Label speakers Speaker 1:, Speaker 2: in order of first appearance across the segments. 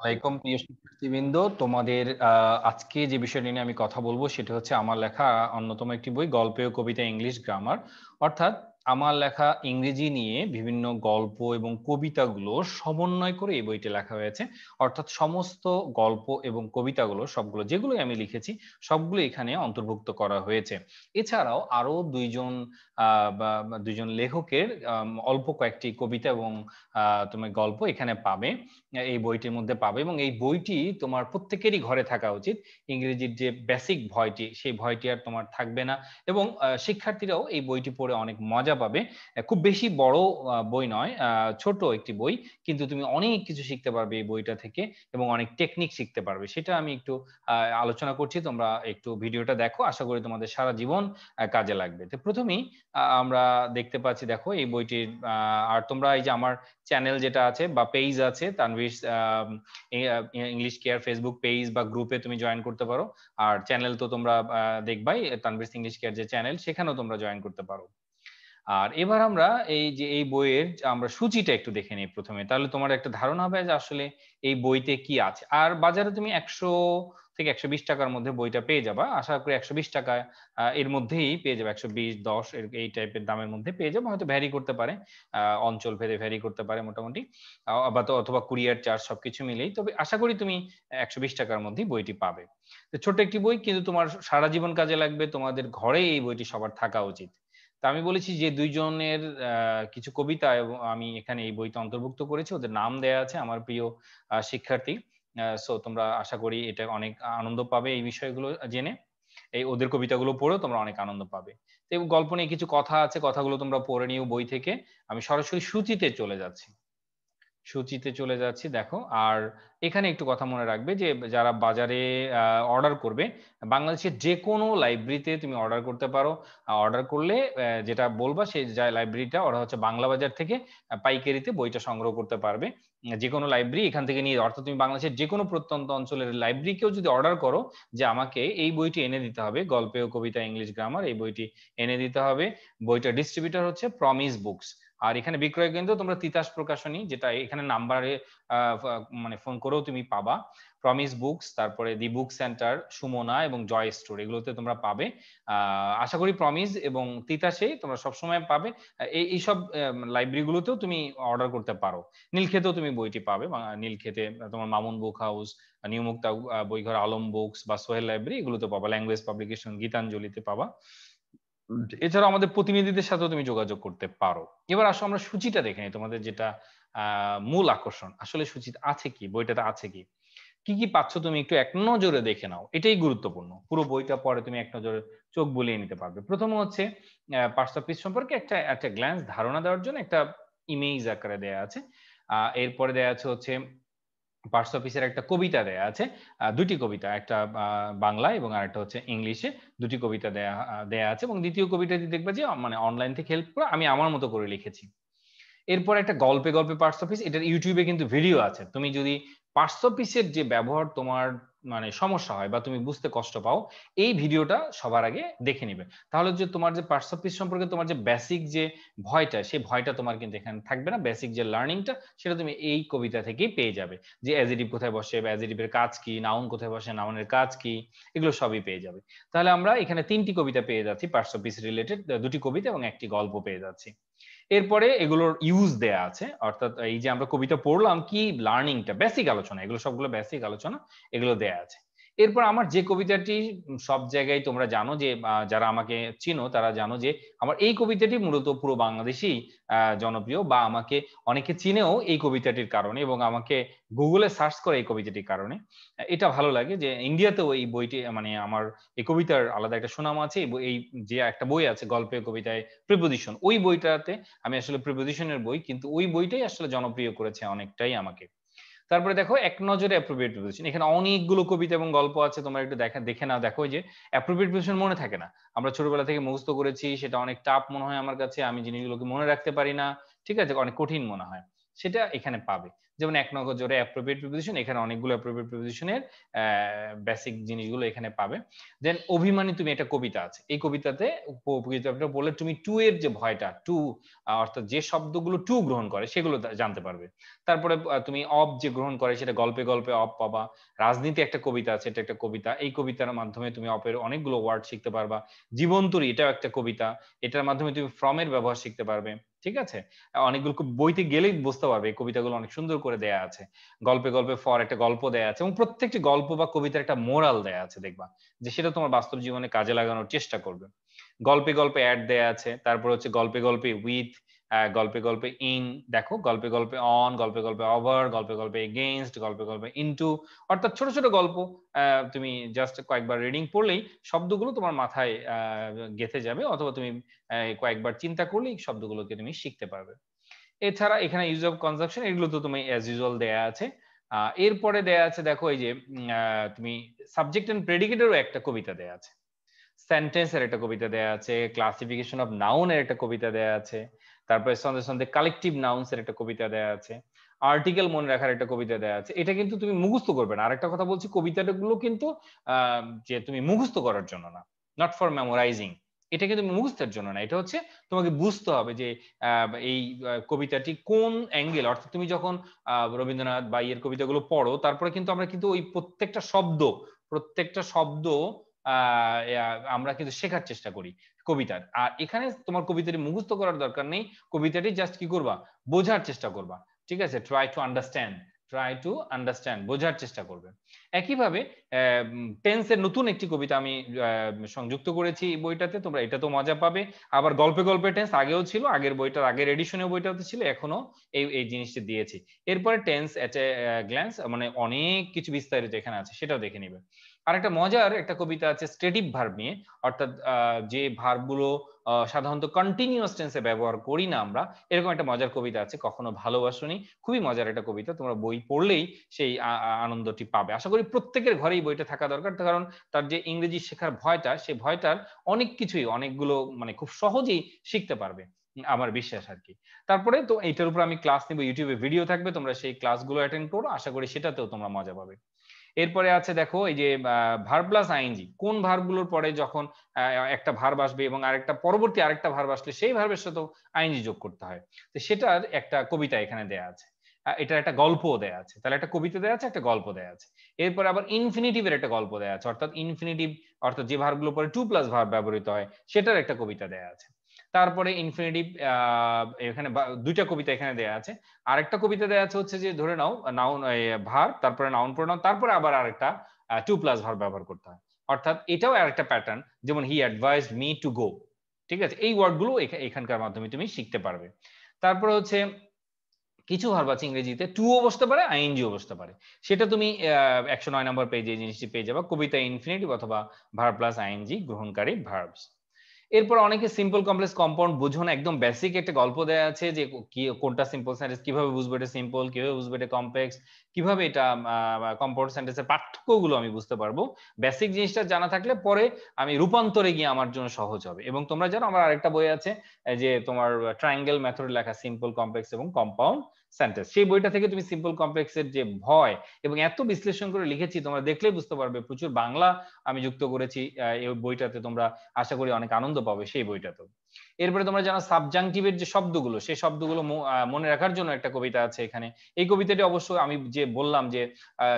Speaker 1: আলাইকুম প্রিয় শিক্ষার্থীবৃন্দ তোমাদের আজকে যে বিষয়টি নিয়ে আমি কথা বলবো সেটা হচ্ছে আমার লেখা অন্যতম একটি বই গল্পে ও কবিতা ইংলিশ গ্রামার অর্থাৎ আমার লেখা ইংরেজি নিয়ে বিভিন্ন গল্প এবং কবিতাগুলো সমন্বয় করে এই বইটি লেখা হয়েছে অর্থাৎ সমস্ত গল্প এবং কবিতাগুলো সবগুলো যেগুলো আমি লিখেছি সবগুলো এখানে অন্তর্ভুক্ত করা হয়েছে এছাড়াও আরও দুইজন বা দুইজন লেখকের অল্প কয়েকটি কবিতা এবং তোমার গল্প এখানে পাবে এই বইটির মধ্যে পাবে এবং এই বইটি তোমার প্রত্যেকেরই ঘরে থাকা উচিত ইংরেজির যে বেসিক ভয়টি সেই ভয়টি আর তোমার থাকবে না এবং শিক্ষার্থীরাও এই বইটি পড়ে অনেক মজা পাবে খুব বেশি বড় বই নয় ছোট একটি বই কিন্তু তুমি অনেক কিছু শিখতে পারবে এই বইটা থেকে এবং অনেক টেকনিক শিখতে পারবে সেটা আমি একটু আলোচনা করছি তোমরা একটু ভিডিওটা দেখো আশা করি তোমাদের সারা জীবন কাজে লাগবে তো প্রথমেই আমরা দেখতে পাচ্ছি দেখো এই বইটির আর তোমরা এই যে আমার চ্যানেল যেটা আছে বা পেজ আছে Tanvir English care Facebook page বা গ্রুপে তুমি জয়েন করতে পারো আর চ্যানেল তো তোমরা দেখবাই তানভীর ইংলিশ কেয়ার যে চ্যানেল সেখানেও তোমরা জয়েন করতে পারো আর এবার আমরা এই যে এই বইয়ের আমরা সূচিটা একটু দেখে নিই প্রথমে তাহলে তোমার একটা ধারণা হবে যে আসলে এই বইতে কি আছে আর বাজারে তুমি একশো থেকে একশো বিশ টাকার মধ্যে বইটা পেয়ে যাবা আশা করি একশো বিশ টাকা এর মধ্যেই পেয়ে যাবে একশো বিশ দশ এই টাইপের দামের মধ্যে পেয়ে যাবো হয়তো ভ্যারি করতে পারে অঞ্চল ভেদে ভ্যারি করতে পারে মোটামুটি বা তো অথবা কুরিয়ার চার্জ সবকিছু মিলেই তবে আশা করি তুমি একশো বিশ টাকার মধ্যেই বইটি পাবে ছোট্ট একটি বই কিন্তু তোমার সারা জীবন কাজে লাগবে তোমাদের ঘরে এই বইটি সবার থাকা উচিত তা আমি বলেছি যে দুইজনের কিছু কবিতা এবং আমি এখানে এই বইতে অন্তর্ভুক্ত করেছি ওদের নাম দেয়া আছে আমার প্রিয় শিক্ষার্থী সো তোমরা আশা করি এটা অনেক আনন্দ পাবে এই বিষয়গুলো জেনে এই ওদের কবিতাগুলো পড়েও তোমরা অনেক আনন্দ পাবে তো গল্প নিয়ে কিছু কথা আছে কথাগুলো তোমরা পড়ে নিও বই থেকে আমি সরাসরি সূচিতে চলে যাচ্ছি সূচিতে চলে যাচ্ছি দেখো আর এখানে একটু কথা মনে রাখবে যে যারা বাজারে অর্ডার করবে বাংলাদেশের যে কোনো লাইব্রেরিতে তুমি অর্ডার করতে পারো অর্ডার করলে যেটা বলবা সেই লাইব্রেরিটা ওরা হচ্ছে বাংলা বাজার থেকে পাইকারিতে বইটা সংগ্রহ করতে পারবে যে কোনো লাইব্রেরি এখান থেকে নিয়ে অর্থাৎ তুমি বাংলাদেশের যে কোনো প্রত্যন্ত অঞ্চলের লাইব্রেরিকেও যদি অর্ডার করো যে আমাকে এই বইটি এনে দিতে হবে গল্পে ও কবিতা ইংলিশ গ্রামার এই বইটি এনে দিতে হবে বইটা ডিস্ট্রিবিউটর হচ্ছে প্রমিস বুকস আর এখানে বিক্রয় কেন্দ্র তোমরা তিতাস প্রকাশনী যেটা এখানে নাম্বারে মানে ফোন করেও তুমি পাবা প্রমিস বুকস তারপরে দি বুক সেন্টার সুমনা এবং জয় স্টোর এগুলোতে তোমরা পাবে আশা করি প্রমিস এবং তিতাসে তোমরা সবসময় পাবে এই সব লাইব্রেরিগুলোতেও তুমি অর্ডার করতে পারো নীলক্ষেতেও তুমি বইটি পাবে নীলক্ষেতে তোমার Mamun book house new Mukta Boighor Alam books বা সোহেল লাইব্রেরি এগুলোতে পাবা ল্যাঙ্গুয়েজ পাবলিকেশন গীতাঞ্জলিতে পাবা এছাড়াও আমাদের প্রতিনিধিদের সাথেও তুমি যোগাযোগ করতে পারো এবার আসো আমরা সূচিটা দেখে নিই তোমাদের যেটা মূল আকর্ষণ আসলে সূচিত আছে কি বইটাতে আছে কি কি কি পাচ্ছ তুমি একটু এক নজরে দেখে নাও এটাই গুরুত্বপূর্ণ পুরো বইটা পরে তুমি এক নজরে চোখ বুলিয়ে নিতে পারবে প্রথম হচ্ছে পার্সাপিস সম্পর্কে একটা একটা গ্ল্যান্স ধারণা দেওয়ার জন্য একটা ইমেজ আকারে দেয়া আছে এরপরে দেয়া আছে হচ্ছে পার্স অফিসের একটা কবিতা দেয়া আছে দুটি কবিতা একটা বাংলা এবং আরেকটা হচ্ছে ইংলিশে দুটি কবিতা দেয়া দেয়া আছে এবং দ্বিতীয় কবিতাটি দেখবে যে মানে অনলাইন থেকে হেল্প করে আমি আমার মতো করে লিখেছি এরপর একটা গল্পে গল্পে পার্স অফিস এটার ইউটিউবে কিন্তু ভিডিও আছে তুমি যদি পার্স অফিসের যে ব্যবহার তোমার মানে সমস্যা হয় বা তুমি বুঝতে কষ্ট পাও এই ভিডিওটা সবার আগে দেখে নিবে তাহলে যে তোমার যে পার্সপিস সম্পর্কে তোমার যে বেসিক যে ভয়টা সেই ভয়টা তোমার কিন্তু এখানে থাকবে না বেসিক যে লার্নিংটা সেটা তুমি এই কবিতা থেকেই পেয়ে যাবে যে অ্যাজিটিভ কোথায় বসে বা অ্যাজিটিভের কাজ কি নাউন কোথায় বসে নাউনের কাজ কি এগুলো সবই পেয়ে যাবে তাহলে আমরা এখানে তিনটি কবিতা পেয়ে যাচ্ছি পার্সপিস রিলেটেড দুটি কবিতা এবং একটি গল্প পেয়ে যাচ্ছি এরপরে এগুলোর ইউজ দেয়া আছে অর্থাৎ এই যে আমরা কবিতা পড়লাম কি লার্নিংটা বেসিক আলোচনা এগুলো সবগুলো বেসিক আলোচনা এগুলো দেয়া আছে এরপর আমার যে কবিতাটি সব জায়গায় তোমরা জানো যে যারা আমাকে চিনো তারা জানো যে আমার এই কবিতাটি মূলত পুরো বাংলাদেশি জনপ্রিয় বা আমাকে অনেকে চিনেও এই কবিতাটির কারণে এবং আমাকে গুগলে সার্চ করে এই কবিতাটির কারণে এটা ভালো লাগে যে ইন্ডিয়াতেও এই বইটি মানে আমার এই কবিতার আলাদা একটা সুনাম আছে এই যে একটা বই আছে গল্পে কবিতায় প্রিপোজিশন ওই বইটাতে আমি আসলে প্রিপোজিশনের বই কিন্তু ওই বইটাই আসলে জনপ্রিয় করেছে অনেকটাই আমাকে তারপরে দেখো এক নজরে অ্যাপ্রোপ্রিয়েট প্রিপোজিশন এখানে অনেকগুলো কবিতা এবং গল্প আছে তোমরা একটু দেখা দেখে নাও দেখো যে অ্যাপ্রোপ্রিয়েট প্রিপোজিশন মনে থাকে না আমরা ছোটবেলা থেকে মুখস্থ করেছি সেটা অনেক টাফ মনে হয় আমার কাছে আমি জিনিসগুলোকে মনে রাখতে পারি না ঠিক আছে অনেক কঠিন মনে হয় সেটা এখানে পাবে যেমন এক নগর জোরে অ্যাপ্রোপ্রিয়েট প্রিপোজিশন এখানে অনেকগুলো অ্যাপ্রোপ্রিয়েট প্রিপোজিশনের বেসিক জিনিসগুলো এখানে পাবে দেন অভিমানী তুমি একটা কবিতা আছে এই কবিতাতে কবিতাটা বলে তুমি টু এর যে ভয়টা টু অর্থাৎ যে শব্দগুলো টু গ্রহণ করে সেগুলো জানতে পারবে তারপরে তুমি অব যে গ্রহণ করে সেটা গল্পে গল্পে অব পাবা রাজনীতি একটা কবিতা আছে এটা একটা কবিতা এই কবিতার মাধ্যমে তুমি অপের অনেকগুলো ওয়ার্ড শিখতে পারবা জীবন্তরী এটাও একটা কবিতা এটার মাধ্যমে তুমি ফ্রমের ব্যবহার শিখতে পারবে ঠিক আছে অনেকগুলো বইতে গেলেই বুঝতে পারবে এই কবিতাগুলো অনেক সুন্দর করে দেয়া আছে গল্পে গল্পে ফর একটা গল্প দেয়া আছে এবং প্রত্যেকটি গল্প বা কবিতার একটা মোরাল দেয়া আছে দেখবা যে সেটা তোমার বাস্তব জীবনে কাজে লাগানোর চেষ্টা করবে গল্পে গল্পে অ্যাড দেয়া আছে তারপর হচ্ছে গল্পে গল্পে উইথ গল্পে গল্পে ইন দেখো গল্পে গল্পে অন গল্পে গল্পে ওভার গল্পে গল্পে এগেনস্ট গল্পে গল্পে ইনটু অর্থাৎ ছোট ছোট গল্প তুমি জাস্ট কয়েকবার রিডিং পড়লেই শব্দগুলো তোমার মাথায় গেঁথে যাবে অথবা তুমি কয়েকবার চিন্তা করলেই শব্দগুলোকে তুমি শিখতে পারবে এছাড়া এখানে ইউজ অফ কনজাকশন এগুলো তো তুমি অ্যাজ ইউজুয়াল দেয়া আছে এরপরে দেয়া আছে দেখো এই যে তুমি সাবজেক্ট এন্ড প্রেডিকেটেরও একটা কবিতা দেয়া আছে সেন্টেন্সের একটা কবিতা দেয়া আছে ক্লাসিফিকেশন অফ নাউনের একটা কবিতা দেয়া আছে তারপরে সন্ধে সন্ধে কালেকটিভ নাউন্স এর একটা কবিতা দেওয়া আছে আর্টিকেল মনে রাখার একটা কবিতা দেওয়া আছে এটা কিন্তু তুমি মুখস্থ করবে না আরেকটা কথা বলছি কবিতাগুলো কিন্তু যে তুমি মুখস্থ করার জন্য না নট ফর মেমোরাইজিং এটা কিন্তু মুখস্থের জন্য না এটা হচ্ছে তোমাকে বুঝতে হবে যে এই কবিতাটি কোন অ্যাঙ্গেল অর্থাৎ তুমি যখন রবীন্দ্রনাথ বা ইয়ের কবিতাগুলো পড়ো তারপরে কিন্তু আমরা কিন্তু ওই প্রত্যেকটা শব্দ প্রত্যেকটা শব্দ আমরা কিন্তু শেখার চেষ্টা করি কবিতার আর এখানে তোমার কবিতাটি মুখস্থ করার দরকার নেই কবিতাটি জাস্ট কি করবা বোঝার চেষ্টা করবা ঠিক আছে try to understand try to understand বোঝার চেষ্টা করবে একইভাবে টেন্সের নতুন একটি কবিতা আমি সংযুক্ত করেছি এই বইটাতে তোমরা এটা তো মজা পাবে আবার গল্পে গল্পে টেন্স আগেও ছিল আগের বইটার আগের এডিশনে বইটাতে ছিল এখনো এই এই জিনিসটি দিয়েছি এরপরে টেন্স এট এ গ্ল্যান্স মানে অনেক কিছু বিস্তারিত এখানে আছে সেটাও দেখে নেবে আরেকটা মজার একটা কবিতা আছে স্টেটিভ ভার্ব নিয়ে অর্থাৎ যে ভার্বগুলো সাধারণত কন্টিনিউয়াস টেন্সে ব্যবহার করি না আমরা এরকম একটা মজার কবিতা আছে কখনো ভালোবাসনি খুবই মজার একটা কবিতা তোমরা বই পড়লেই সেই আনন্দটি পাবে আশা করি প্রত্যেকের ঘরেই বইটা থাকা দরকার কারণ তার যে ইংরেজি শেখার ভয়টা সেই ভয়টার অনেক কিছুই অনেকগুলো মানে খুব সহজেই শিখতে পারবে আমার বিশ্বাস আর কি তারপরে তো এইটার উপর আমি ক্লাস নিব ইউটিউবে ভিডিও থাকবে তোমরা সেই ক্লাসগুলো অ্যাটেন্ড করো আশা করি সেটাতেও তোমরা মজা পাবে এরপরে আছে দেখো এই যে ভার্ব প্লাস আইএনজি কোন ভার্বগুলোর পরে যখন একটা ভার্ব আসবে এবং আরেকটা পরবর্তী আরেকটা ভার্ব আসলে সেই ভার্বের সাথেও আইনজি যোগ করতে হয় তো সেটার একটা কবিতা এখানে দেয়া আছে এটা একটা গল্প দেয়া আছে তাহলে একটা কবিতা দেয়া আছে একটা গল্প দেয়া আছে এরপর আবার ইনফিনিটিভের একটা গল্প দেয়া আছে অর্থাৎ ইনফিনিটিভ অর্থাৎ যে ভার্বগুলোর পরে টু প্লাস ভার্ব ব্যবহৃত হয় সেটার একটা কবিতা দেয়া আছে তারপরে ইনফিনিটিভ এখানে দুইটা কবিতা এখানে দেয়া আছে আরেকটা কবিতা দেয়া আছে হচ্ছে যে ধরে নাও নাউন ভার তারপরে নাউন প্রোনাউন তারপরে আবার আরেকটা টু প্লাস ভার ব্যবহার করতে হয় অর্থাৎ এটাও আরেকটা প্যাটার্ন যেমন he advise me to go ঠিক আছে এই ওয়ার্ডগুলো এখানকার মাধ্যমে তুমি শিখতে পারবে তারপরে হচ্ছে কিছু ভার্ব আছে ইংরেজিতে টু ও বসতে পারে আইএনজিও বসতে পারে সেটা তুমি একশো নয় নম্বর পেজে জিনিসটি পেয়ে যাবে কবিতা ইনফিনিটিভ অথবা ভার প্লাস আইএনজি গ্রহণকারী ভার্বস এরপর অনেকে সিম্পল কমপ্লেক্স কম্পাউন্ড বুঝো না একদম বেসিক একটা গল্প দেওয়া আছে যে কোনটা সিম্পল সেন্টেন্স কিভাবে বুঝবো এটা সিম্পল কিভাবে বুঝবো এটা কমপ্লেক্স কিভাবে এটা কম্পাউন্ড সেন্টেন্সের পার্থক্যগুলো আমি বুঝতে পারবো বেসিক জিনিসটা জানা থাকলে পরে আমি রূপান্তরে গিয়ে আমার জন্য সহজ হবে এবং তোমরা জানো আমার আরেকটা বই আছে যে তোমার ট্রায়াঙ্গেল মেথড লেখা সিম্পল কমপ্লেক্স এবং কম্পাউন্ড সেন্টেন্স সেই বইটা থেকে তুমি সিম্পল কমপ্লেক্সের যে ভয় এবং এত বিশ্লেষণ করে লিখেছি তোমরা দেখলেই বুঝতে পারবে প্রচুর বাংলা আমি যুক্ত করেছি এই বইটাতে তোমরা আশা করি অনেক আনন্দ পাবে সেই বইটাতে এরপরে তোমরা জানো সাবজাংটিভের যে শব্দগুলো সেই শব্দগুলো মনে রাখার জন্য একটা কবিতা আছে এখানে এই কবিতাটি অবশ্য আমি যে বললাম যে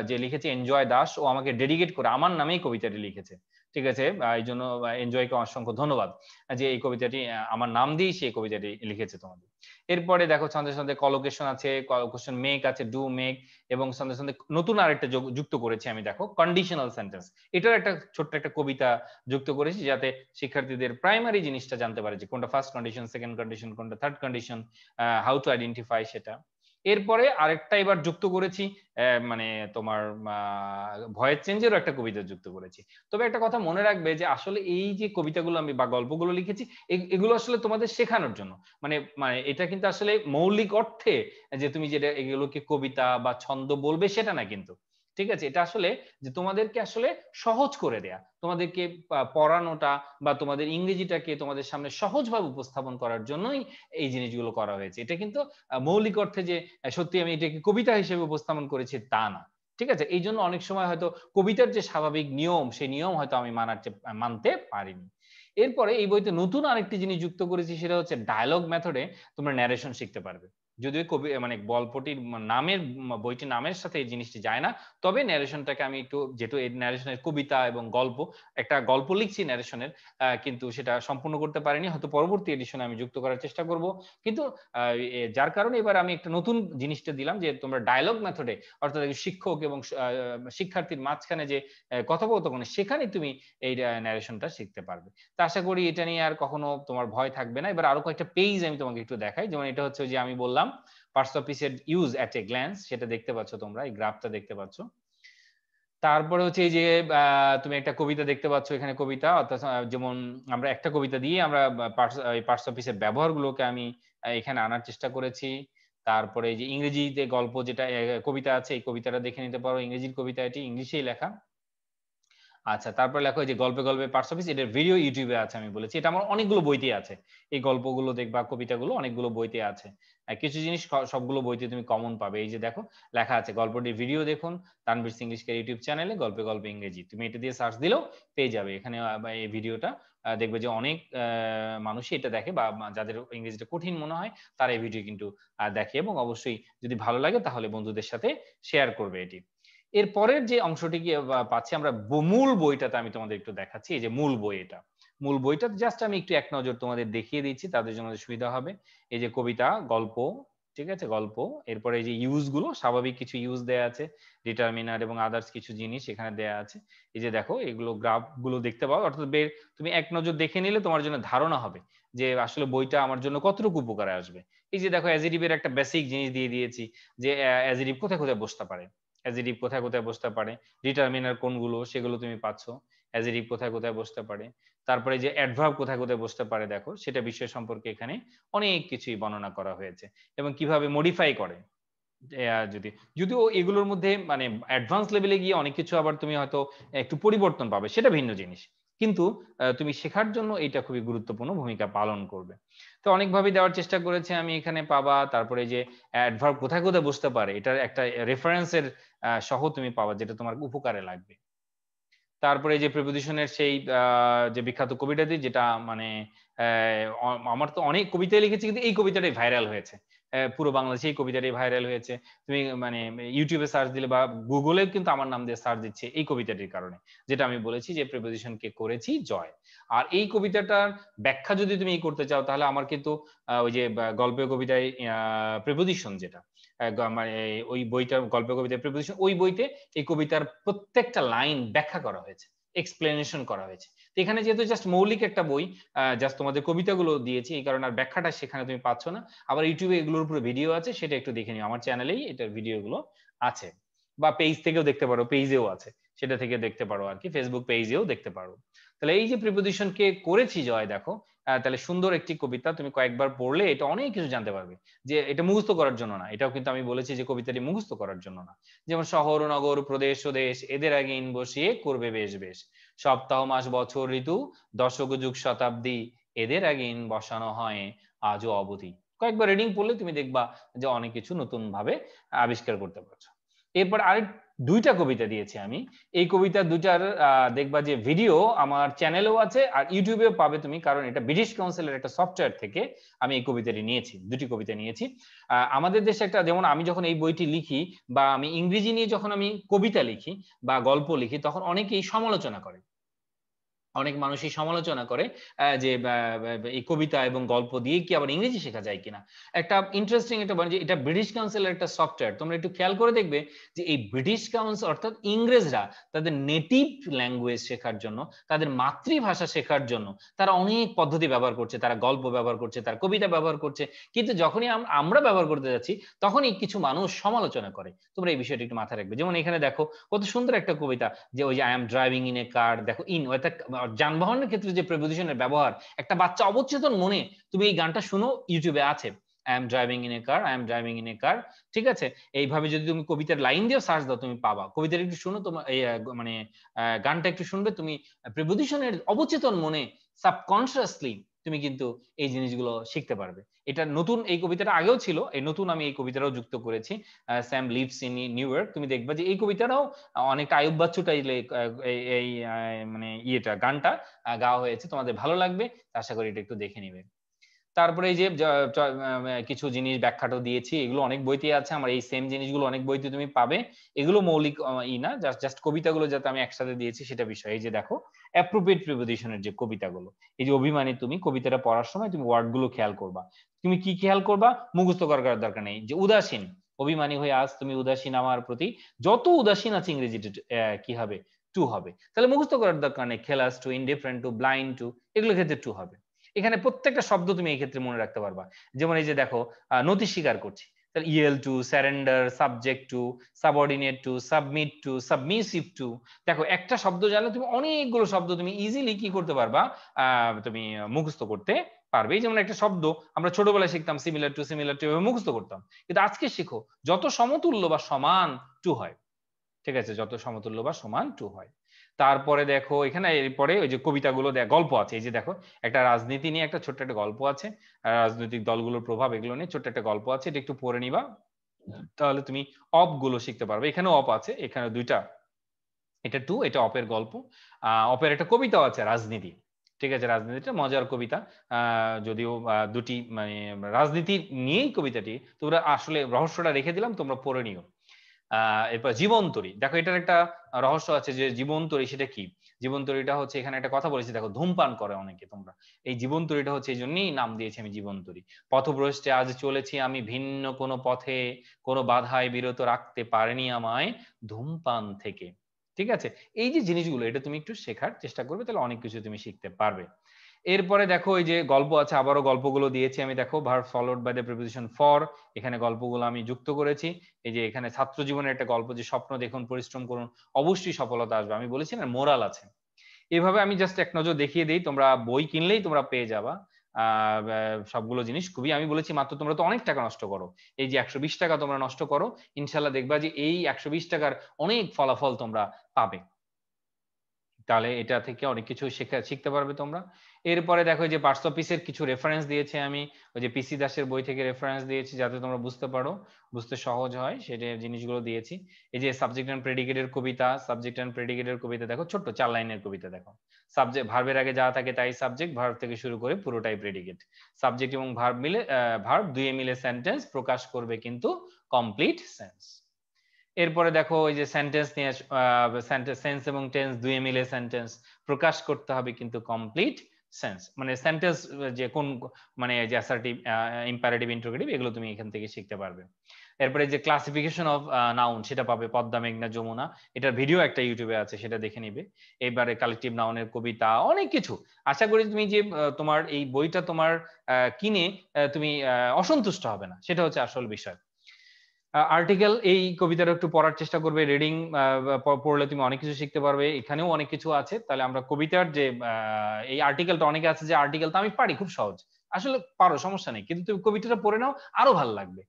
Speaker 1: যে লিখেছে এনজয় দাস ও আমাকে ডেডিকেট করে আমার নামেই কবিতাটি লিখেছে ঠিক আছে এই জন্য এনজয়কে অসংখ্য ধন্যবাদ যে এই কবিতাটি আমার নাম দিয়েই সেই কবিতাটি লিখেছে তোমাদের এরপরে দেখো সন্ধ্যে সন্ধ্যে কলোকেশন আছে কলোকেশন মেক আছে ডু মেক এবং সন্ধ্যে সন্ধ্যে নতুন আরেকটা যুক্ত করেছি আমি দেখো কন্ডিশনাল সেন্টেন্স এটার একটা ছোট্ট একটা কবিতা যুক্ত করেছি যাতে শিক্ষার্থীদের প্রাইমারি জিনিসটা জানতে পারে যে কোনটা ফার্স্ট কন্ডিশন সেকেন্ড কন্ডিশন কোনটা third condition how to identify সেটা এরপরে আরেকটা এবার যুক্ত করেছি মানে তোমার ভয়েস চেঞ্জেরও একটা কবিতা যুক্ত করেছি তবে একটা কথা মনে রাখবে যে আসলে এই যে কবিতাগুলো আমি বা গল্পগুলো লিখেছি এগুলো আসলে তোমাদের শেখানোর জন্য মানে মানে এটা কিন্তু আসলে মৌলিক অর্থে যে তুমি যেটা এগুলোকে কবিতা বা ছন্দ বলবে সেটা না কিন্তু ঠিক আছে এটা আসলে যে তোমাদেরকে আসলে সহজ করে দেয়া তোমাদেরকে পড়ানোটা বা তোমাদের ইংরেজিটাকে তোমাদের সামনে সহজভাবে উপস্থাপন করার জন্যই এই জিনিসগুলো করা হয়েছে এটা কিন্তু মৌলিক অর্থে যে সত্যি আমি এটাকে কবিতা হিসেবে উপস্থাপন করেছি তা না ঠিক আছে এই জন্য অনেক সময় হয়তো কবিতার যে স্বাভাবিক নিয়ম সেই নিয়ম হয়তো আমি মানার মানতে পারিনি এরপরে এই বইতে নতুন আরেকটি জিনিস যুক্ত করেছি সেটা হচ্ছে ডায়ালগ মেথডে তোমরা ন্যারেশন শিখতে পারবে যদিও কবি মানে গল্পটির নামের বইটির নামের সাথে এই জিনিসটি যায় না তবে ন্যারেশনটাকে আমি একটু যেহেতু এই ন্যারেশনের কবিতা এবং গল্প একটা গল্প লিখছি ন্যারেশনের কিন্তু সেটা সম্পূর্ণ করতে পারিনি হয়তো পরবর্তী এডিশনে আমি যুক্ত করার চেষ্টা করব কিন্তু যার কারণে এবার আমি একটা নতুন জিনিসটা দিলাম যে তোমরা ডায়লগ মেথডে অর্থাৎ শিক্ষক এবং শিক্ষার্থীর মাঝখানে যে কথোপকথন সেখানে তুমি এই ন্যারেশনটা শিখতে পারবে তা আশা করি এটা নিয়ে আর কখনো তোমার ভয় থাকবে না এবার আরো কয়েকটা পেজ আমি তোমাকে একটু দেখাই যেমন এটা হচ্ছে যে আমি বললাম বললাম পার্টস অফ পিসের ইউজ অ্যাট এ গ্ল্যান্স সেটা দেখতে পাচ্ছ তোমরা এই গ্রাফটা দেখতে পাচ্ছ তারপরে হচ্ছে এই যে তুমি একটা কবিতা দেখতে পাচ্ছ এখানে কবিতা অর্থাৎ যেমন আমরা একটা কবিতা দিয়ে আমরা পার্টস অফিসের ব্যবহারগুলোকে আমি এখানে আনার চেষ্টা করেছি তারপরে যে ইংরেজিতে গল্প যেটা কবিতা আছে এই কবিতাটা দেখে নিতে পারো ইংরেজির কবিতা এটি ইংলিশেই লেখা আচ্ছা তারপর লেখো যে গল্পে গল্পে পার্টস অফিস এটার ভিডিও ইউটিউবে আছে আমি বলেছি এটা আমার অনেকগুলো বইতে আছে এই গল্পগুলো দেখবা কবিতাগুলো অনেকগুলো বইতে আছে কিছু জিনিস সবগুলো বইতে তুমি কমন পাবে এই যে দেখো লেখা আছে গল্পটির ভিডিও দেখুন সিং ইংলিশকে ইউটিউব চ্যানেলে গল্পে গল্পে ইংরেজি তুমি এটা দিয়ে সার্চ দিলেও পেয়ে যাবে এখানে এই ভিডিওটা দেখবে যে অনেক মানুষই এটা দেখে বা যাদের ইংরেজিটা কঠিন মনে হয় তারা এই ভিডিও কিন্তু দেখে এবং অবশ্যই যদি ভালো লাগে তাহলে বন্ধুদের সাথে শেয়ার করবে এটি এর পরের যে অংশটি পাচ্ছি আমরা মূল বইটাতে আমি তোমাদের একটু দেখাচ্ছি এই যে মূল বই এটা মূল বইটা জাস্ট আমি একটু এক নজর তোমাদের দেখিয়ে দিচ্ছি তাদের জন্য সুবিধা হবে এই যে কবিতা গল্প ঠিক আছে গল্প এরপরে এই যে ইউজ গুলো স্বাভাবিক কিছু ইউজ দেয়া আছে ডিটারমিনার এবং আদার্স কিছু জিনিস এখানে দেয়া আছে এই যে দেখো এগুলো গ্রাফ গুলো দেখতে পাও অর্থাৎ বের তুমি এক নজর দেখে নিলে তোমার জন্য ধারণা হবে যে আসলে বইটা আমার জন্য কতটুকু উপকারে আসবে এই যে দেখো অ্যাজিডিভের একটা বেসিক জিনিস দিয়ে দিয়েছি যে অ্যাজিডিভ কোথায় কোথায় বসতে পারে অ্যাজিডিভ কোথায় কোথায় বসতে পারে ডিটারমিনার কোনগুলো সেগুলো তুমি পাচ্ছ অ্যাজিডিভ কোথায় কোথায় বসতে পারে তারপরে যে অ্যাডভার্ব কোথায় কোথায় বসতে পারে দেখো সেটা বিষয় সম্পর্কে এখানে অনেক কিছুই বর্ণনা করা হয়েছে এবং কিভাবে মডিফাই করে যদি যদিও এগুলোর মধ্যে মানে অ্যাডভান্স লেভেলে গিয়ে অনেক কিছু আবার তুমি হয়তো একটু পরিবর্তন পাবে সেটা ভিন্ন জিনিস কিন্তু তুমি শেখার জন্য এটা খুবই গুরুত্বপূর্ণ ভূমিকা পালন করবে তো অনেকভাবে দেওয়ার চেষ্টা করেছি আমি এখানে পাবা তারপরে যে অ্যাডভার্ব কোথায় কোথায় বসতে পারে এটার একটা রেফারেন্সের সহ তুমি পাবা যেটা তোমার উপকারে লাগবে তারপরে যে প্রিপোজিশনের সেই যে বিখ্যাত কবিতাটি যেটা মানে আমার তো অনেক কবিতায় লিখেছি কিন্তু এই কবিতাটাই ভাইরাল হয়েছে পুরো বাংলাদেশে এই কবিতাটি ভাইরাল হয়েছে তুমি মানে ইউটিউবে সার্চ দিলে বা গুগলে কিন্তু আমার নাম দিয়ে সার্চ দিচ্ছে এই কবিতাটির কারণে যেটা আমি বলেছি যে প্রিপোজিশন কে করেছি জয় আর এই কবিতাটার ব্যাখ্যা যদি তুমি করতে চাও তাহলে আমার কিন্তু ওই যে গল্পের কবিতায় প্রিপোজিশন যেটা মানে ওই বইটার গল্পের কবিতায় প্রিপোজিশন ওই বইতে এই কবিতার প্রত্যেকটা লাইন ব্যাখ্যা করা হয়েছে এক্সপ্লেনেশন করা হয়েছে এখানে যেহেতু জাস্ট মৌলিক একটা বই জাস্ট তোমাদের কবিতাগুলো দিয়েছি এই কারণে আর ব্যাখ্যাটা সেখানে তুমি পাচ্ছ না আবার ইউটিউবে এগুলোর উপরে ভিডিও আছে সেটা একটু দেখে নিও আমার চ্যানেলেই এটার ভিডিওগুলো আছে বা পেজ থেকেও দেখতে পারো পেজেও আছে সেটা থেকে দেখতে পারো আর কি ফেসবুক পেজেও দেখতে পারো তাহলে এই যে প্রিপোজিশন কে করেছি জয় দেখো তাহলে সুন্দর একটি কবিতা তুমি কয়েকবার পড়লে এটা অনেক কিছু জানতে পারবে যে এটা মুখস্থ করার জন্য না এটাও কিন্তু আমি বলেছি যে কবিতাটি মুখস্থ করার জন্য না যেমন শহর নগর প্রদেশ ও দেশ এদের আগে ইন বসিয়ে করবে বেশ বেশ সপ্তাহ মাস বছর ঋতু দশক যুগ শতাব্দী এদের অ্যাগেন বসানো হয় আজও অবধি কয়েকবার রিডিং পড়লে তুমি দেখবা যে অনেক কিছু নতুন ভাবে আবিষ্কার করতে পারছো এরপর আর দুইটা কবিতা দিয়েছি আমি এই কবিতা দুটার দেখবা যে ভিডিও আমার চ্যানেলেও আছে আর ইউটিউবেও পাবে তুমি কারণ এটা ব্রিটিশ কাউন্সিলের একটা সফটওয়্যার থেকে আমি এই কবিতাটি নিয়েছি দুটি কবিতা নিয়েছি আমাদের দেশে একটা যেমন আমি যখন এই বইটি লিখি বা আমি ইংরেজি নিয়ে যখন আমি কবিতা লিখি বা গল্প লিখি তখন অনেকেই সমালোচনা করে অনেক মানুষই সমালোচনা করে যে এই কবিতা এবং গল্প দিয়ে কি আবার ইংরেজি শেখা যায় কিনা একটা ইন্টারেস্টিং একটা যে এটা ব্রিটিশ কাউন্সিলের একটা সফটওয়্যার তোমরা একটু খেয়াল করে দেখবে যে এই ব্রিটিশ কাউন্সিল অর্থাৎ ইংরেজরা তাদের নেটিভ ল্যাঙ্গুয়েজ শেখার জন্য তাদের মাতৃভাষা শেখার জন্য তারা অনেক পদ্ধতি ব্যবহার করছে তারা গল্প ব্যবহার করছে তারা কবিতা ব্যবহার করছে কিন্তু যখনই আমরা ব্যবহার করতে যাচ্ছি তখনই কিছু মানুষ সমালোচনা করে তোমরা এই বিষয়টি একটু মাথায় রাখবে যেমন এখানে দেখো কত সুন্দর একটা কবিতা যে ওই যে I am driving in a car দেখো ইন অর্থাৎ যানবাহনের ক্ষেত্রে যে প্রিপোজিশনের ব্যবহার একটা বাচ্চা অবচেতন মনে তুমি এই গানটা শুনো ইউটিউবে আছে I am driving in a car I am driving in a car ঠিক আছে এইভাবে যদি তুমি কবিতার লাইন দিয়ে সার্চ দাও তুমি পাবা কবিতার একটু শুনো তোমার এই মানে গানটা একটু শুনবে তুমি প্রিপোজিশনের অবচেতন মনে সাবকনসিয়াসলি তুমি কিন্তু এই জিনিসগুলো শিখতে পারবে এটা নতুন এই কবিতাটা আগেও ছিল এই নতুন আমি এই কবিতাটাও যুক্ত করেছি Sam lives in New York তুমি দেখবা যে এই কবিতাটাও অনেক আয়ুব বাচ্চুটাই এই মানে ইয়েটা গানটা গাওয়া হয়েছে তোমাদের ভালো লাগবে আশা করি এটা একটু দেখে নিবে তারপরে এই যে কিছু জিনিস ব্যাখ্যাটা দিয়েছি এগুলো অনেক বইতে আছে আমার এই সেম জিনিসগুলো অনেক বইতে তুমি পাবে এগুলো মৌলিক ই না জাস্ট জাস্ট কবিতাগুলো যাতে আমি একসাথে দিয়েছি সেটা বিষয় এই যে দেখো অ্যাপ্রোপ্রিয়েট প্রিপোজিশনের যে কবিতাগুলো এই যে অভিমানী তুমি কবিতাটা পড়ার সময় তুমি ওয়ার্ডগুলো খেয়াল করবা তুমি কি খেয়াল করবা মুখস্থ করার দরকার নেই যে উদাসীন অভিমানী হয়ে আজ তুমি উদাসীন আমার প্রতি যত উদাসীন আছে ইংরেজিতে কি হবে টু হবে তাহলে মুখস্থ করার দরকার নেই খেলাস to indifferent to blind to এগুলো ক্ষেত্রে টু হবে এখানে প্রত্যেকটা শব্দ তুমি এই ক্ষেত্রে মনে রাখতে পারবা যেমন এই যে দেখো নথি স্বীকার করছি yield to surrender subject to subordinate to submit to submissive to দেখো একটা শব্দ জানলে তুমি অনেকগুলো শব্দ তুমি ইজিলি কি করতে পারবা তুমি মুখস্থ করতে পারবে যেমন একটা শব্দ আমরা ছোটবেলায় শিখতাম সিমিলার টু সিমিলার টু এভাবে মুখস্থ করতাম কিন্তু আজকে শিখো যত সমতুল্য বা সমান টু হয় ঠিক আছে যত সমতুল্য বা সমান টু হয় তারপরে দেখো এখানে এরপরে ওই যে কবিতাগুলো দেখ গল্প আছে এই যে দেখো একটা রাজনীতি নিয়ে একটা ছোট্ট একটা গল্প আছে রাজনৈতিক দলগুলোর প্রভাব এগুলো নিয়ে ছোট্ট একটা গল্প আছে এটা একটু পড়ে নিবা তাহলে তুমি অপ গুলো শিখতে পারবে এখানে অপ আছে এখানে দুইটা এটা টু এটা অপের গল্প অপের একটা কবিতাও আছে রাজনীতি ঠিক আছে রাজনীতিটা মজার কবিতা যদিও দুটি মানে রাজনীতি নিয়েই কবিতাটি তোমরা আসলে রহস্যটা রেখে দিলাম তোমরা পড়ে নিও এরপর জীবন্তরী দেখো এটার একটা রহস্য আছে যে জীবন্তরী সেটা কি জীবন্তরীটা হচ্ছে এখানে একটা কথা বলেছি দেখো ধূমপান করে অনেকে তোমরা এই জীবন্তরীটা হচ্ছে এই জন্যই নাম দিয়েছি আমি জীবন্তরী পথভ্রষ্টে আজ চলেছি আমি ভিন্ন কোনো পথে কোনো বাধায় বিরত রাখতে পারেনি আমায় ধূমপান থেকে ঠিক আছে এই যে জিনিসগুলো এটা তুমি একটু শেখার চেষ্টা করবে তাহলে অনেক কিছু তুমি শিখতে পারবে এরপরে দেখো এই যে গল্প আছে আবারও গল্পগুলো দিয়েছি আমি দেখো verb followed by the preposition for এখানে গল্পগুলো আমি যুক্ত করেছি এই যে এখানে ছাত্র জীবনের একটা গল্প যে স্বপ্ন দেখুন পরিশ্রম করুন অবশ্যই সফলতা আসবে আমি বলেছি না মোরাল আছে এভাবে আমি জাস্ট এক নজর দেখিয়ে দিই তোমরা বই কিনলেই তোমরা পেয়ে যাবা সবগুলো জিনিস খুবই আমি বলেছি মাত্র তোমরা তো অনেক টাকা নষ্ট করো এই যে একশো টাকা তোমরা নষ্ট করো ইনশাল্লাহ দেখবা যে এই একশো টাকার অনেক ফলাফল তোমরা পাবে তাহলে এটা থেকে অনেক কিছু শেখা শিখতে পারবে তোমরা এরপরে দেখো যে পার্টস পিসের কিছু রেফারেন্স দিয়েছে আমি ওই যে পিসি দাসের বই থেকে রেফারেন্স দিয়েছি যাতে তোমরা বুঝতে পারো বুঝতে সহজ হয় সেটা জিনিসগুলো দিয়েছি এই যে সাবজেক্ট অ্যান্ড প্রেডিকেটের কবিতা সাবজেক্ট অ্যান্ড প্রেডিকেটের কবিতা দেখো ছোট্ট চার লাইনের কবিতা দেখো সাবজেক্ট ভার্বের আগে যা থাকে তাই সাবজেক্ট ভার্ব থেকে শুরু করে পুরোটাই প্রেডিকেট সাবজেক্ট এবং ভার্ব মিলে ভার্ব দুয়ে মিলে সেন্টেন্স প্রকাশ করবে কিন্তু কমপ্লিট সেন্স এরপরে দেখো ওই যে সেন্টেন্স নিয়ে সেন্টেন্স সেন্স এবং টেন্স দুই মিলে সেন্টেন্স প্রকাশ করতে হবে কিন্তু কমপ্লিট সেন্স মানে সেন্টেন্স যে কোন মানে যে অ্যাসার্টিভ ইম্পারেটিভ ইন্টারোগেটিভ এগুলো তুমি এখান থেকে শিখতে পারবে এরপরে যে ক্লাসিফিকেশন অফ নাউন সেটা পাবে পদ্মা মেঘনা যমুনা এটার ভিডিও একটা ইউটিউবে আছে সেটা দেখে নিবে এবারে কালেকটিভ নাউনের কবিতা অনেক কিছু আশা করি তুমি যে তোমার এই বইটা তোমার কিনে তুমি অসন্তুষ্ট হবে না সেটা হচ্ছে আসল বিষয় আর্টিকেল এই কবিতাটা একটু পড়ার চেষ্টা করবে রিডিং পড়লে তুমি অনেক কিছু শিখতে পারবে এখানেও অনেক কিছু আছে তাহলে আমরা কবিতার যে এই আর্টিকেলটা অনেকে আছে যে আর্টিকেল তো আমি পারি খুব সহজ আসলে পারো সমস্যা নেই কিন্তু তুমি কবিতাটা পড়ে নাও আরো ভালো লাগবে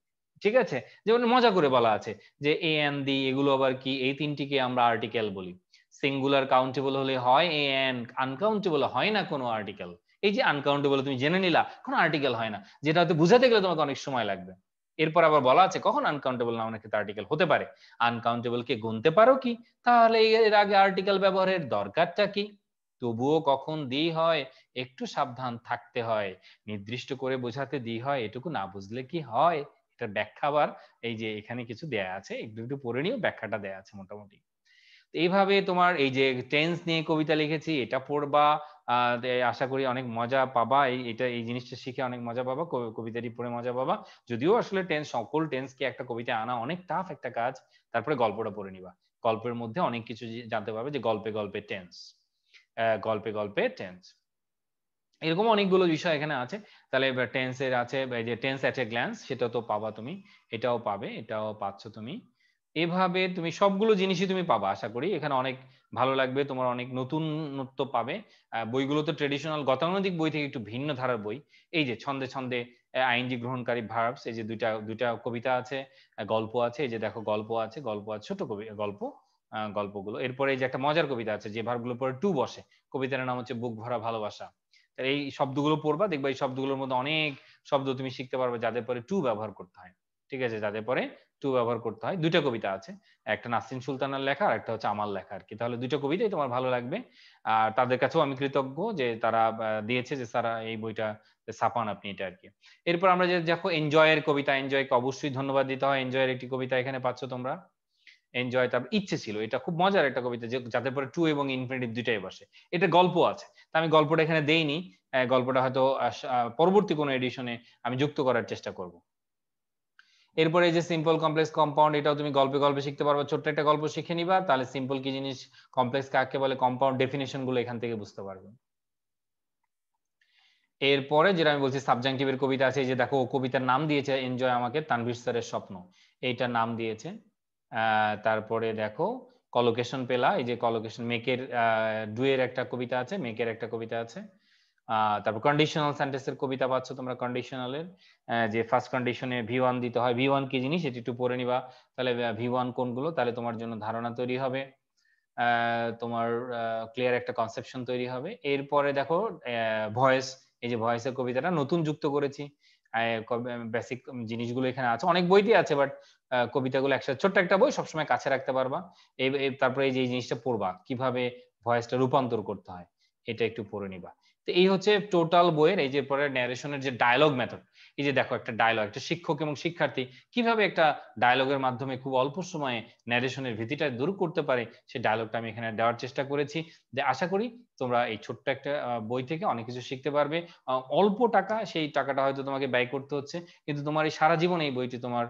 Speaker 1: ঠিক আছে যেমন মজা করে বলা আছে যে এ এন দি এগুলো আবার কি এই তিনটিকে আমরা আর্টিকেল বলি সিঙ্গুলার কাউন্টেবল হলে হয় এ এন আনকাউন্টেবল হয় না কোনো আর্টিকেল এই যে আনকাউন্টেবল তুমি জেনে নিলা কোনো আর্টিকেল হয় না যেটা হয়তো বুঝাতে গেলে তোমাকে অনেক সময় লাগবে এরপর আবার বলা আছে কখন আনকাউন্টেবল নাউন একটা আর্টিকেল হতে পারে আনকাউন্টেবল কে গুনতে পারো কি তাহলে এর আগে আর্টিকেল ব্যবহারের দরকারটা কি তবুও কখন দি হয় একটু সাবধান থাকতে হয় নির্দিষ্ট করে বোঝাতে দি হয় এটুকু না বুঝলে কি হয় এটা ব্যাখ্যা আবার এই যে এখানে কিছু দেয়া আছে একটু একটু পড়ে নিও ব্যাখ্যাটা দেয়া আছে মোটামুটি এইভাবে তোমার এই যে টেন্স নিয়ে কবিতা লিখেছি এটা পড়বা আশা করি অনেক মজা পাবা এই এটা এই জিনিসটা শিখে অনেক মজা পাবা কবিতাটি পড়ে মজা পাবা যদিও আসলে টেন্স সকল টেন্সকে একটা কবিতা আনা অনেক টাফ একটা কাজ তারপরে গল্পটা পড়ে নিবা গল্পের মধ্যে অনেক কিছু জানতে পারবে যে গল্পে গল্পে টেন্স গল্পে গল্পে টেন্স এরকম অনেকগুলো বিষয় এখানে আছে তাহলে টেন্সের আছে যে টেন্স অ্যাট এ গ্ল্যান্স সেটা তো পাবা তুমি এটাও পাবে এটাও পাচ্ছ তুমি এভাবে তুমি সবগুলো জিনিসই তুমি পাবে আশা করি এখানে অনেক ভালো লাগবে তোমার অনেক নতুন নতুনত্ব পাবে বইগুলো তো ট্রেডিশনাল গতানুগতিক বই থেকে একটু ভিন্ন ধারার বই এই যে ছন্দে ছন্দে আইনজি গ্রহণকারী ভার্বস এই যে দুইটা দুইটা কবিতা আছে গল্প আছে এই যে দেখো গল্প আছে গল্প আছে ছোট কবি গল্প গল্পগুলো এরপরে এই যে একটা মজার কবিতা আছে যে ভার্বগুলো পরে টু বসে কবিতার নাম হচ্ছে বুক ভরা ভালোবাসা এই শব্দগুলো পড়বা দেখবা এই শব্দগুলোর মধ্যে অনেক শব্দ তুমি শিখতে পারবে যাদের পরে টু ব্যবহার করতে হয় ঠিক আছে যাদের পরে টু ব্যবহার করতে হয় দুইটা কবিতা আছে একটা নাসরিন সুলতানার লেখা আর একটা হচ্ছে আমার লেখা আর কি তাহলে দুইটা কবিতাই তোমার ভালো লাগবে আর তাদের কাছেও আমি কৃতজ্ঞ যে তারা দিয়েছে যে সারা এই বইটা ছাপান আপনি এটা আর কি এরপর আমরা যে দেখো এনজয়ের কবিতা এনজয়কে অবশ্যই ধন্যবাদ দিতে হয় এনজয়ের একটি কবিতা এখানে পাচ্ছ তোমরা এনজয় তার ইচ্ছে ছিল এটা খুব মজার একটা কবিতা যে যাদের পরে টু এবং ইনফিনিটিভ দুইটাই বসে এটা গল্প আছে তা আমি গল্পটা এখানে দেইনি গল্পটা হয়তো পরবর্তী কোনো এডিশনে আমি যুক্ত করার চেষ্টা করব এরপরে যে সিম্পল কমপ্লেক্স কম্পাউন্ড এটাও তুমি গল্পে গল্পে শিখতে পারবে ছোট্ট একটা গল্প শিখে নিবা তাহলে সিম্পল কি জিনিস কমপ্লেক্স কাকে বলে কম্পাউন্ড ডেফিনেশন গুলো এখান থেকে বুঝতে পারবে এরপরে যেটা আমি বলছি সাবজাংটিভের কবিতা আছে যে দেখো কবিতার নাম দিয়েছে এনজয় আমাকে তানভীর স্যারের স্বপ্ন এইটার নাম দিয়েছে তারপরে দেখো কলোকেশন পেলা এই যে কলোকেশন মেকের ডুয়ের একটা কবিতা আছে মেকের একটা কবিতা আছে তারপর কন্ডিশনাল সেন্টেন্সের কবিতা পাচ্ছ তোমরা কন্ডিশনালের যে ফার্স্ট কন্ডিশনে ভি ওয়ান দিতে হয় ভি ওয়ান কি জিনিস এটি একটু পড়ে নিবা তাহলে ভি ওয়ান কোনগুলো তাহলে তোমার জন্য ধারণা তৈরি হবে তোমার ক্লিয়ার একটা কনসেপশন তৈরি হবে এরপরে দেখো ভয়েস এই যে ভয়েসের কবিতাটা নতুন যুক্ত করেছি বেসিক জিনিসগুলো এখানে আছে অনেক বইটি আছে বাট কবিতাগুলো একসাথে ছোট্ট একটা বই সবসময় কাছে রাখতে পারবা এই তারপরে এই যে জিনিসটা পড়বা কিভাবে ভয়েসটা রূপান্তর করতে হয় এটা একটু পড়ে নিবা তো এই হচ্ছে টোটাল বইয়ের এই যে পরে ন্যারেশনের যে ডায়লগ মেথড এই যে দেখো একটা ডায়লগ একটা শিক্ষক এবং শিক্ষার্থী কিভাবে একটা ডায়লগের মাধ্যমে খুব অল্প সময়ে ন্যারেশনের ভীতিটা দূর করতে পারে সেই ডায়লগটা আমি এখানে দেওয়ার চেষ্টা করেছি যে আশা করি তোমরা এই ছোট্ট একটা বই থেকে অনেক কিছু শিখতে পারবে অল্প টাকা সেই টাকাটা হয়তো তোমাকে ব্যয় করতে হচ্ছে কিন্তু তোমার এই সারা জীবন এই বইটি তোমার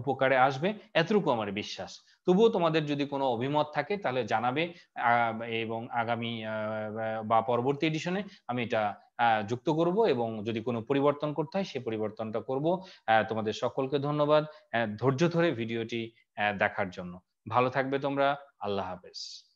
Speaker 1: উপকারে আসবে এতটুকু আমার বিশ্বাস তবুও তোমাদের যদি কোনো অভিমত থাকে তাহলে জানাবে এবং আগামী বা পরবর্তী এডিশনে আমি এটা যুক্ত করব এবং যদি কোনো পরিবর্তন করতে হয় সে পরিবর্তনটা করব তোমাদের সকলকে ধন্যবাদ ধৈর্য ধরে ভিডিওটি দেখার জন্য ভালো থাকবে তোমরা আল্লাহ হাফেজ